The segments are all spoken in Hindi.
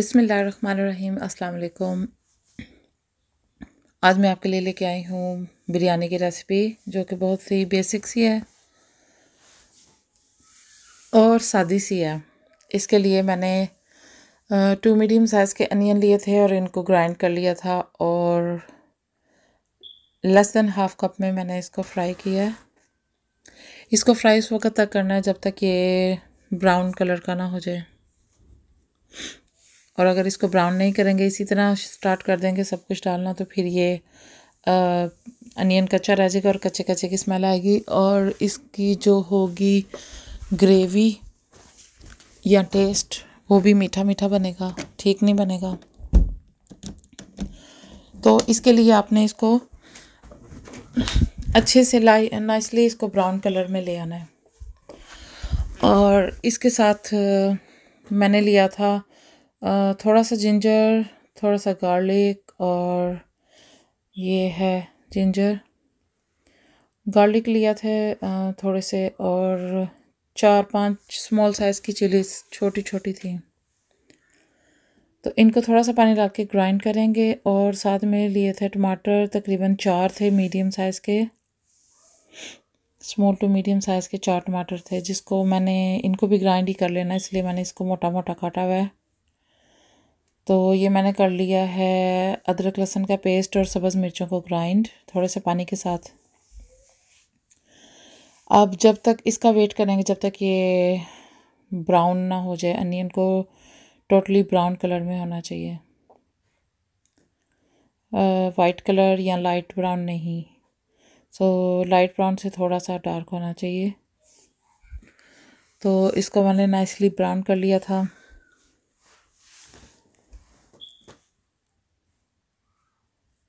अस्सलाम वालेकुम आज मैं आपके लिए लेके आई हूँ बिरयानी की रेसिपी जो कि बहुत सी बेसिक सी है और सादी सी है इसके लिए मैंने टू मीडियम साइज़ के अनियन लिए थे और इनको ग्राइंड कर लिया था और लेस देन हाफ़ कप में मैंने इसको फ्राई किया है इसको फ्राई उस वक्त तक करना है जब तक ये ब्राउन कलर का ना हो जाए और अगर इसको ब्राउन नहीं करेंगे इसी तरह स्टार्ट कर देंगे सब कुछ डालना तो फिर ये अनियन कच्चा रह जाएगा और कच्चे कच्चे की स्मेल आएगी और इसकी जो होगी ग्रेवी या टेस्ट वो भी मीठा मीठा बनेगा ठीक नहीं बनेगा तो इसके लिए आपने इसको अच्छे से लाई नाइसली इसको ब्राउन कलर में ले आना है और इसके साथ मैंने लिया था थोड़ा सा जिंजर थोड़ा सा गार्लिक और ये है जिंजर गार्लिक लिया थे थोड़े से और चार पांच स्मॉल साइज़ की चिलीज छोटी छोटी थी तो इनको थोड़ा सा पानी डाल के ग्राइंड करेंगे और साथ में लिए थे टमाटर तकरीबन चार थे मीडियम साइज़ के स्मॉल टू मीडियम साइज़ के चार टमाटर थे जिसको मैंने इनको भी ग्राइंड ही कर लेना इसलिए मैंने इसको मोटा मोटा काटा हुआ है तो ये मैंने कर लिया है अदरक लहसुन का पेस्ट और सब्ज़ मिर्चों को ग्राइंड थोड़े से पानी के साथ अब जब तक इसका वेट करेंगे जब तक ये ब्राउन ना हो जाए अनियन को टोटली ब्राउन कलर में होना चाहिए वाइट कलर या लाइट ब्राउन नहीं सो लाइट ब्राउन से थोड़ा सा डार्क होना चाहिए तो इसको मैंने नाइसली ब्राउन कर लिया था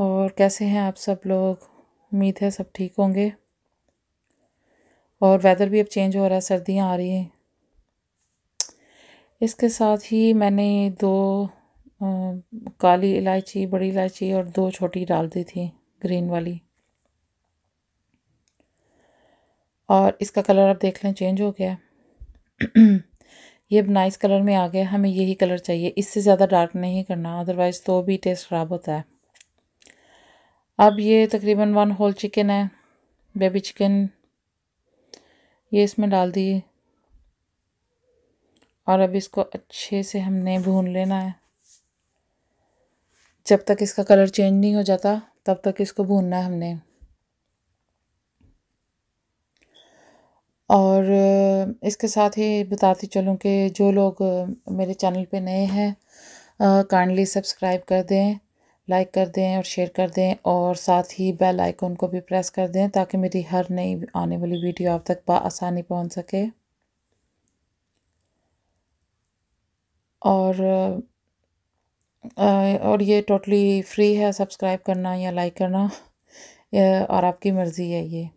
और कैसे हैं आप सब लोग उम्मीद है सब ठीक होंगे और वेदर भी अब चेंज हो रहा है सर्दियाँ आ रही हैं इसके साथ ही मैंने दो आ, काली इलायची बड़ी इलायची और दो छोटी डाल दी थी ग्रीन वाली और इसका कलर आप देख लें चेंज हो गया ये अब नाइस कलर में आ गया हमें यही कलर चाहिए इससे ज़्यादा डार्क नहीं करना अदरवाइज़ तो भी टेस्ट ख़राब होता है अब ये तकरीबन वन होल चिकन है बेबी चिकन ये इसमें डाल दिए और अब इसको अच्छे से हमने भून लेना है जब तक इसका कलर चेंज नहीं हो जाता तब तक इसको भूनना है हमने और इसके साथ ही बताती चलूँ कि जो लोग मेरे चैनल पे नए हैं काइंडली सब्सक्राइब कर दें लाइक कर दें और शेयर कर दें और साथ ही बेल आइकॉन को भी प्रेस कर दें ताकि मेरी हर नई आने वाली वीडियो आप तक आसानी पहुंच सके और और ये टोटली फ्री है सब्सक्राइब करना या लाइक करना और आपकी मर्ज़ी है ये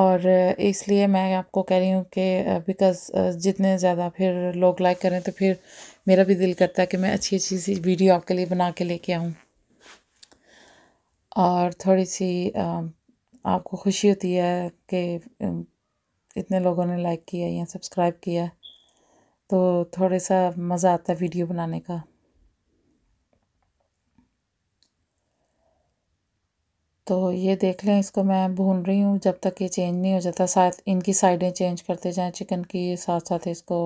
और इसलिए मैं आपको कह रही हूँ कि बिकॉज़ जितने ज़्यादा फिर लोग लाइक करें तो फिर मेरा भी दिल करता है कि मैं अच्छी अच्छी सी वीडियो आपके लिए बना के लेके आऊँ और थोड़ी सी आपको खुशी होती है कि इतने लोगों ने लाइक किया या सब्सक्राइब किया तो थोड़ा सा मज़ा आता है वीडियो बनाने का तो ये देख लें इसको मैं भून रही हूँ जब तक ये चेंज नहीं हो जाता साथ इनकी साइडें चेंज करते जाएं चिकन की साथ साथ इसको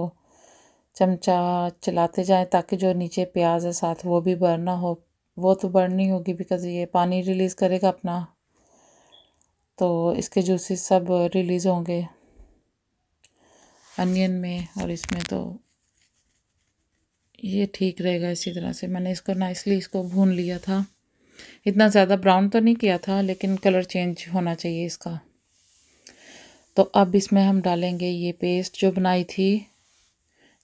चमचा चलाते जाएं ताकि जो नीचे प्याज है साथ वो भी बरना हो वो तो बरनी होगी बिकॉज़ ये पानी रिलीज़ करेगा अपना तो इसके जूसेस सब रिलीज़ होंगे अनियन में और इसमें तो ये ठीक रहेगा इसी तरह से मैंने इसको नाइसली इसको भून लिया था इतना ज़्यादा ब्राउन तो नहीं किया था लेकिन कलर चेंज होना चाहिए इसका तो अब इसमें हम डालेंगे ये पेस्ट जो बनाई थी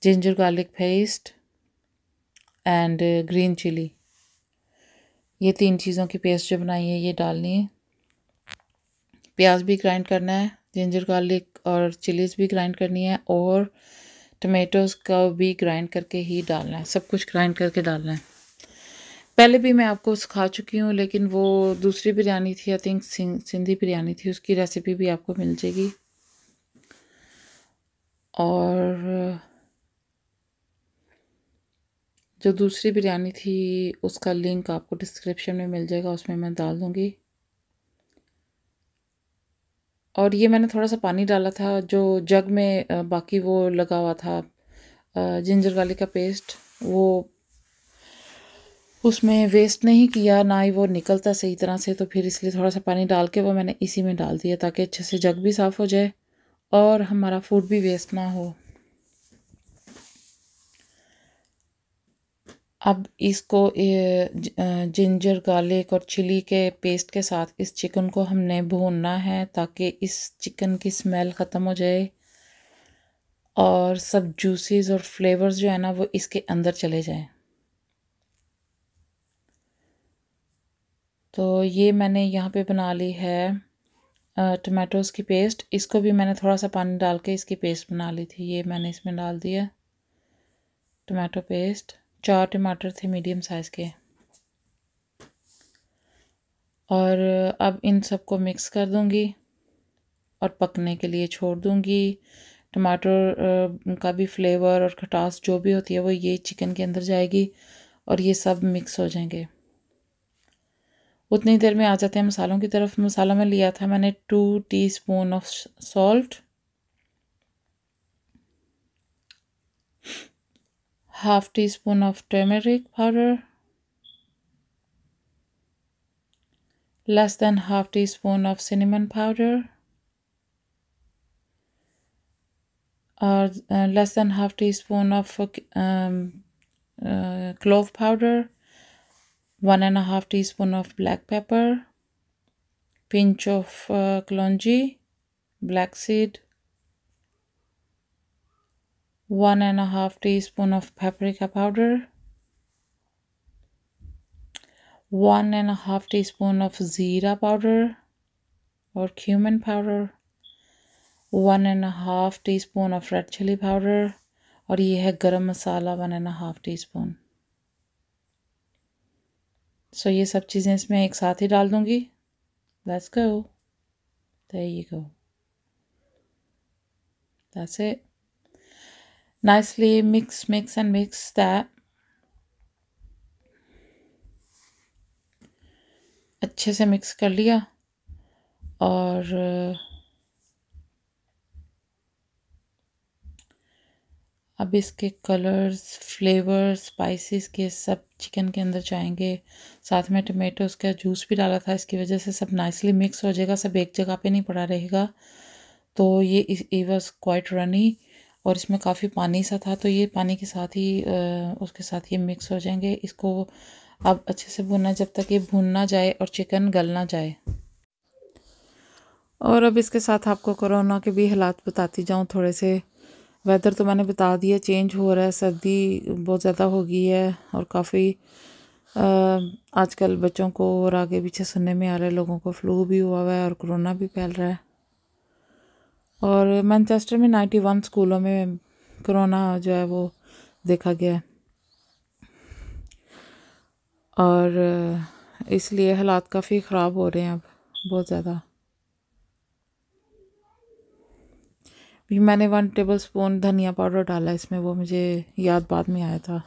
ginger garlic paste and green chilli ये तीन चीज़ों की पेस्ट जो बनाई है ये डालनी है प्याज भी ग्राइंड करना है जिंजर गार्लिक और चिलीज़ भी ग्राइंड करनी है और टमेटोज़ का भी ग्राइंड करके ही डालना है सब कुछ ग्राइंड करके डालना है पहले भी मैं आपको सिखा चुकी हूँ लेकिन वो दूसरी बिरयानी थी आई थिंक सिंधी बिरयानी थी उसकी रेसिपी भी आपको मिल जाएगी और जो दूसरी बिरयानी थी उसका लिंक आपको डिस्क्रिप्शन में मिल जाएगा उसमें मैं डाल दूँगी और ये मैंने थोड़ा सा पानी डाला था जो जग में बाकी वो लगा हुआ था जिंजर गार्लिक का पेस्ट वो उसमें वेस्ट नहीं किया ना ही वो निकलता सही तरह से तो फिर इसलिए थोड़ा सा पानी डाल के वो मैंने इसी में डाल दिया ताकि अच्छे से जग भी साफ़ हो जाए और हमारा फूड भी वेस्ट ना हो अब इसको जिंजर गार्लिक और चिली के पेस्ट के साथ इस चिकन को हमने भूनना है ताकि इस चिकन की स्मेल ख़त्म हो जाए और सब जूसेस और फ्लेवर्स जो है ना वो इसके अंदर चले जाएं तो ये मैंने यहाँ पे बना ली है टमाटोज़ की पेस्ट इसको भी मैंने थोड़ा सा पानी डाल के इसकी पेस्ट बना ली थी ये मैंने इसमें डाल दिया टमाटो पेस्ट चार टमाटर थे मीडियम साइज़ के और अब इन सबको मिक्स कर दूँगी और पकने के लिए छोड़ दूँगी टमाटर का भी फ्लेवर और खटास जो भी होती है वो ये चिकन के अंदर जाएगी और ये सब मिक्स हो जाएंगे उतनी देर में आ जाते हैं मसालों की तरफ मसाला में लिया था मैंने two teaspoon of salt half teaspoon of turmeric powder less than half teaspoon of cinnamon powder और less than half teaspoon of clove powder one and a half teaspoon of black pepper pinch of uh, kalonji black seed one and a half teaspoon of paprika powder one and a half teaspoon of zira powder or cumin powder one and a half teaspoon of red chili powder और ये है गरम मसाला one and a half teaspoon. सो ये सब चीज़ें इसमें एक साथ ही डाल दूँगी लेट्स गो दे go that's it nicely mix mix and mix that अच्छे से मिक्स कर लिया और अब इसके कलर्स फ्लेवर स्पाइसेस के सब चिकन के अंदर जाएंगे साथ में टमेटो उसका जूस भी डाला था इसकी वजह से सब नाइसली मिक्स हो जाएगा सब एक जगह पे नहीं पड़ा रहेगा तो ये ई वॉज क्वाइट रनी और इसमें काफ़ी पानी सा था तो ये पानी के साथ ही आ, उसके साथ ये मिक्स हो जाएंगे इसको अब अच्छे से भुनना जब तक ये भुन ना जाए और चिकन गल ना जाए और अब इसके साथ आपको कोरोना के भी हालात बताती जाऊँ थोड़े से वेदर तो मैंने बता दिया चेंज हो रहा है सर्दी बहुत ज़्यादा हो गई है और काफ़ी आजकल बच्चों को और आगे पीछे सुनने में आ रहा है लोगों को फ्लू भी हुआ हुआ है और कोरोना भी फैल रहा है और मैनचेस्टर में नाइन्टी वन स्कूलों में कोरोना जो है वो देखा गया है और इसलिए हालात काफ़ी ख़राब हो रहे हैं अब बहुत ज़्यादा भी मैंने वन टेबल स्पून धनिया पाउडर डाला इसमें वो मुझे याद बाद में आया था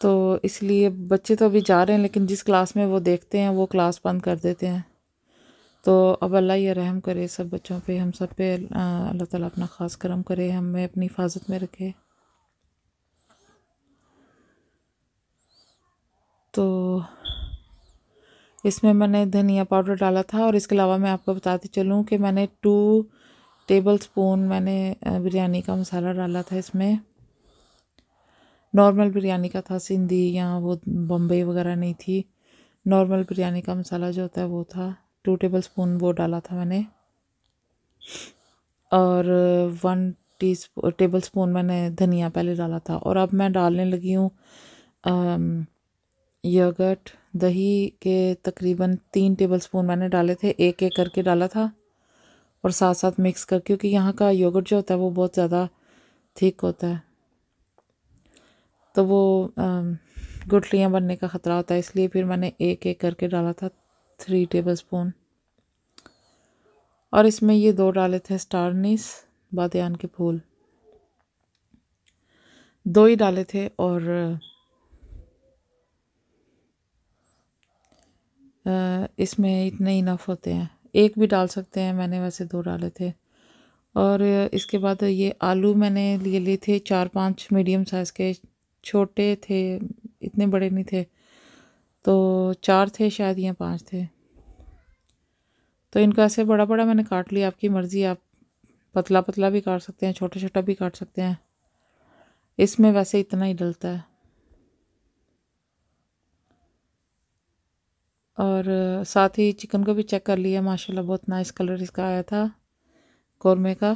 तो इसलिए बच्चे तो अभी जा रहे हैं लेकिन जिस क्लास में वो देखते हैं वो क्लास बंद कर देते हैं तो अब अल्लाह ये रहम करे सब बच्चों पे हम सब पे अल्लाह ताला अपना ख़ास करम करे हमें अपनी हिफाजत में रखे तो इसमें मैंने धनिया पाउडर डाला था और इसके अलावा मैं आपको बताती चलूँ कि मैंने टू टेबल स्पून मैंने बिरयानी का मसाला डाला था इसमें नॉर्मल बिरयानी का था सिंधी या वो बम्बई वगैरह नहीं थी नॉर्मल बिरयानी का मसाला जो होता है वो था टू टेबल स्पून वो डाला था मैंने और वन टी टेबल स्पून मैंने धनिया पहले डाला था और अब मैं डालने लगी हूँ योगर्ट दही के तकरीबन तीन टेबल स्पून मैंने डाले थे एक एक करके डाला था और साथ साथ मिक्स कर क्योंकि यहाँ का योगर्ट जो होता है वो बहुत ज़्यादा ठीक होता है तो वो गुटलियाँ बनने का ख़तरा होता है इसलिए फिर मैंने एक एक करके डाला था थ्री टेबल स्पून और इसमें ये दो डाले थे स्टारनीस बादन के फूल दो ही डाले थे और इसमें इतने इनफ होते हैं एक भी डाल सकते हैं मैंने वैसे दो डाले थे और इसके बाद ये आलू मैंने लिए लिए थे चार पांच मीडियम साइज़ के छोटे थे इतने बड़े नहीं थे तो चार थे शायद या पांच थे तो इनको ऐसे बड़ा बड़ा मैंने काट लिया आपकी मर्ज़ी आप पतला पतला भी काट सकते हैं छोटा छोटा भी काट सकते हैं इसमें वैसे इतना ही डलता है और साथ ही चिकन को भी चेक कर लिया माशाल्लाह बहुत नाइस कलर इसका आया था कौरमे का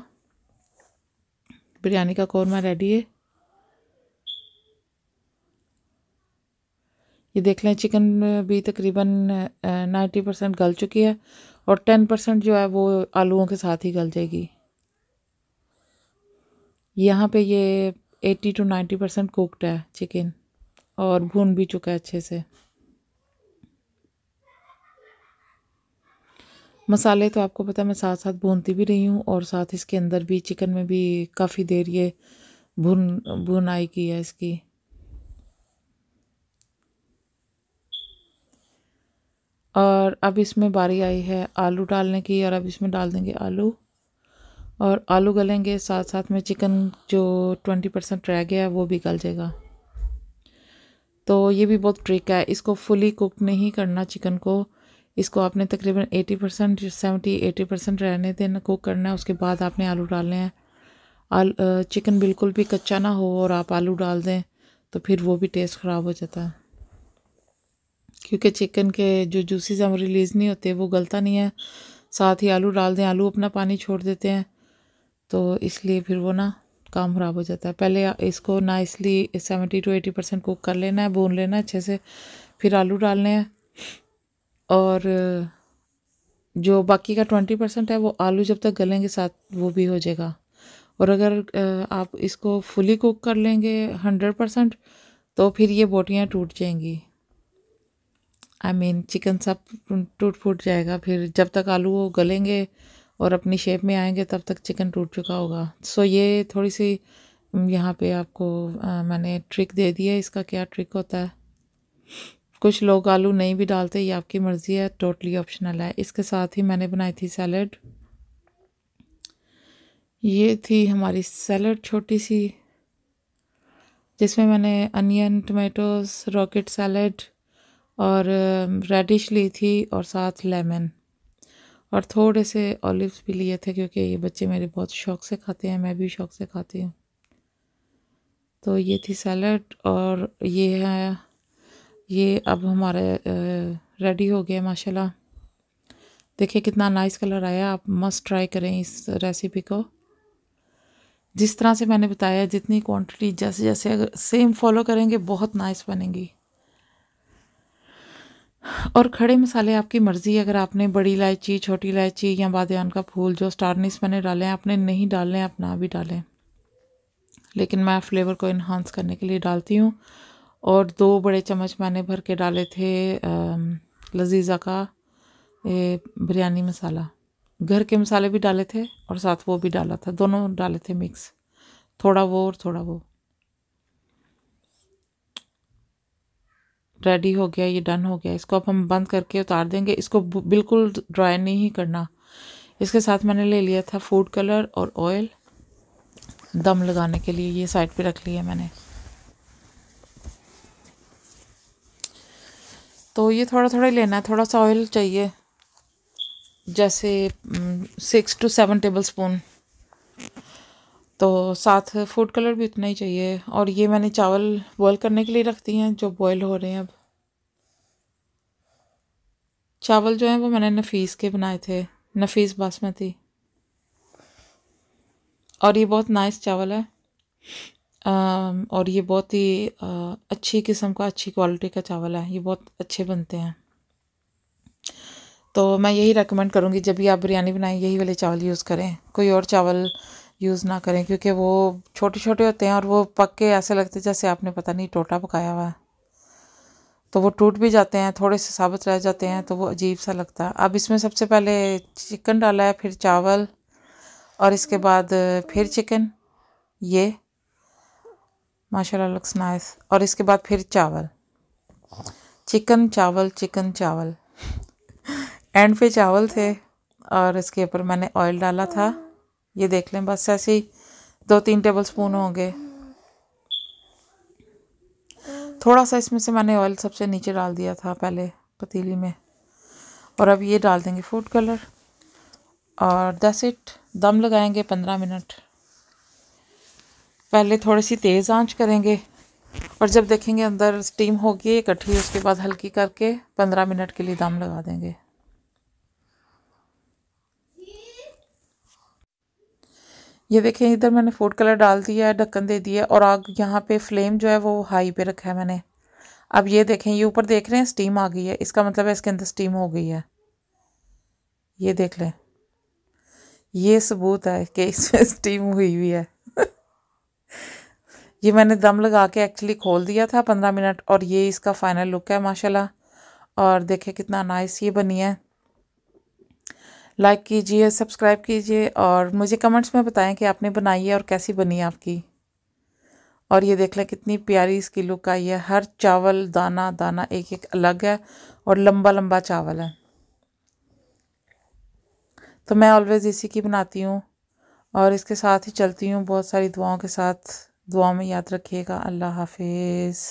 बिरयानी का कौरमा रेडी है ये देख लें चिकन भी तकरीबन नाइन्टी परसेंट गल चुकी है और टेन परसेंट जो है वो आलूओं के साथ ही गल जाएगी यहाँ पे ये eighty to ninety percent cooked है चिकन और भून भी चुका है अच्छे से मसाले तो आपको पता है मैं साथ साथ भूनती भी रही हूँ और साथ इसके अंदर भी चिकन में भी काफ़ी देर ये भुन भुनाई की है इसकी और अब इसमें बारी आई है आलू डालने की और अब इसमें डाल देंगे आलू और आलू गलेंगे साथ साथ में चिकन जो ट्वेंटी परसेंट रह गया है वो भी गल जाएगा तो ये भी बहुत ट्रिक है इसको फुली कुक नहीं करना चिकन को इसको आपने तकरीबन 80 परसेंट सेवेंटी एटी परसेंट रहने देना कुक करना है उसके बाद आपने आलू डालने हैं आल चिकन बिल्कुल भी कच्चा ना हो और आप आलू डाल दें तो फिर वो भी टेस्ट ख़राब हो जाता है क्योंकि चिकन के जो जूसेज हम रिलीज़ नहीं होते वो गलता नहीं है साथ ही आलू डाल दें आलू अपना पानी छोड़ देते हैं तो इसलिए फिर वो ना काम ख़राब हो जाता है पहले इसको nicely seventy to eighty percent cook कर लेना है भून लेना अच्छे से फिर आलू डालने हैं और जो बाकी का ट्वेंटी परसेंट है वो आलू जब तक गलेंगे साथ वो भी हो जाएगा और अगर आप इसको फुली कुक कर लेंगे हंड्रेड परसेंट तो फिर ये बोटियाँ टूट जाएंगी I I mean mean, chicken सब टूट फूट जाएगा फिर जब तक आलू वो गलेंगे और अपनी शेप में आएंगे तब तक चिकन टूट चुका होगा सो ये थोड़ी सी यहाँ पे आपको आ, मैंने ट्रिक दे दी है इसका क्या ट्रिक होता है कुछ लोग आलू नहीं भी डालते ये आपकी मर्ज़ी है टोटली ऑप्शनल है इसके साथ ही मैंने बनाई थी सैलड ये थी हमारी सैलड छोटी सी जिसमें मैंने अनियन टमेटोस रॉकेट सैलड और रेडिश um, ली थी और साथ लेमन और थोड़े से ऑलिव्स भी लिए थे क्योंकि ये बच्चे मेरे बहुत शौक से खाते हैं मैं भी शौक से खाती हूँ तो ये थी सैलड और ये है ये अब हमारे रेडी हो गया माशाल्लाह देखिए कितना नाइस कलर आया आप मस्ट ट्राई करें इस रेसिपी को जिस तरह से मैंने बताया जितनी क्वांटिटी जैसे जैसे अगर सेम फॉलो करेंगे बहुत नाइस बनेंगी और खड़े मसाले आपकी मर्ज़ी अगर आपने बड़ी इलायची छोटी इलायची या बादन का फूल जो स्टारनिस मैंने डाले हैं आपने नहीं डालने आप ना भी डालें लेकिन मैं फ़्लेवर को इन्हांस करने के लिए डालती हूँ और दो बड़े चम्मच मैंने भर के डाले थे लजीज़ा का बिरयानी मसाला घर के मसाले भी डाले थे और साथ वो भी डाला था दोनों डाले थे मिक्स थोड़ा वो और थोड़ा वो रेडी हो गया ये डन हो गया इसको अब हम बंद करके उतार देंगे इसको बिल्कुल ड्राई नहीं करना इसके साथ मैंने ले लिया था फूड कलर और ऑयल दम लगाने के लिए ये साइड पे रख लिया मैंने तो ये थोड़ा थोड़ा लेना है थोड़ा सा ऑयल चाहिए जैसे six to seven tablespoon तो साथ फूड कलर भी उतना ही चाहिए और ये मैंने चावल बॉयल करने के लिए रख दिए हैं जो बॉयल हो रहे हैं अब चावल जो हैं वो मैंने नफीस के बनाए थे नफीस बासमती और ये बहुत नाइस चावल है और ये बहुत ही अच्छी किस्म का अच्छी क्वालिटी का चावल है ये बहुत अच्छे बनते हैं तो मैं यही रेकमेंड करूँगी जब भी आप बिरयानी बनाएं यही वाले चावल यूज़ करें कोई और चावल यूज़ ना करें क्योंकि वो छोटे छोटे होते हैं और वो पक के ऐसे लगते हैं जैसे आपने पता नहीं टोटा पकाया हुआ है तो वो टूट भी जाते हैं थोड़े से साबुत रह जाते हैं तो वो अजीब सा लगता है अब इसमें सबसे पहले चिकन डाला है फिर चावल और इसके बाद फिर चिकन ये माशाल्लाह लुक्स नाइस और इसके बाद फिर चावल चिकन चावल चिकन चावल एंड पे चावल थे और इसके ऊपर मैंने ऑयल डाला था ये देख लें बस ऐसे ही दो तीन टेबल स्पून होंगे थोड़ा सा इसमें से मैंने ऑयल सबसे नीचे डाल दिया था पहले पतीली में और अब ये डाल देंगे फूड कलर और दस इट दम लगाएंगे पंद्रह मिनट पहले थोड़ी सी तेज़ आंच करेंगे और जब देखेंगे अंदर स्टीम होगी इकट्ठी उसके बाद हल्की करके पंद्रह मिनट के लिए दम लगा देंगे ये देखें इधर मैंने फूड कलर डाल दिया है ढक्कन दे दिया और आग यहाँ पे फ्लेम जो है वो हाई पे रखा है मैंने अब ये देखें ये ऊपर देख रहे हैं स्टीम आ गई है इसका मतलब है इसके अंदर स्टीम हो गई है ये देख लें ये सबूत है कि इसमें स्टीम हुई हुई है ये मैंने दम लगा के एक्चुअली खोल दिया था पंद्रह मिनट और ये इसका फाइनल लुक है माशाल्लाह और देखें कितना नाइस ये बनी है लाइक कीजिए सब्सक्राइब कीजिए और मुझे कमेंट्स में बताएं कि आपने बनाई है और कैसी बनी है आपकी और ये देख लें कितनी प्यारी इसकी लुक आई है हर चावल दाना दाना एक एक अलग है और लंबा लंबा चावल है तो मैं ऑलवेज़ इसी की बनाती हूँ और इसके साथ ही चलती हूँ बहुत सारी दुआओं के साथ दुआ में याद रखिएगा अल्लाह हाफिज़